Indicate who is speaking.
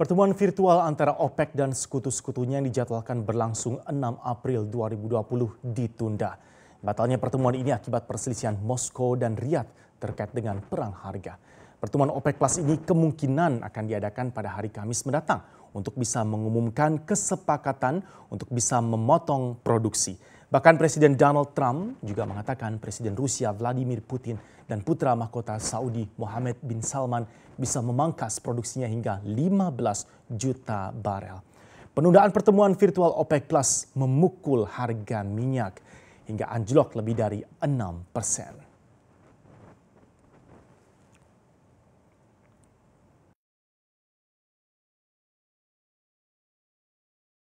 Speaker 1: Pertemuan virtual antara OPEC dan sekutu-sekutunya yang dijadwalkan berlangsung 6 April 2020 ditunda. Batalnya pertemuan ini akibat perselisihan Moskow dan Riyadh terkait dengan perang harga. Pertemuan OPEC Plus ini kemungkinan akan diadakan pada hari Kamis mendatang untuk bisa mengumumkan kesepakatan untuk bisa memotong produksi. Bahkan Presiden Donald Trump juga mengatakan Presiden Rusia Vladimir Putin dan putra mahkota Saudi Mohammed bin Salman bisa memangkas produksinya hingga 15 juta barel. Penundaan pertemuan virtual OPEC Plus memukul harga minyak hingga anjlok lebih dari 6 persen.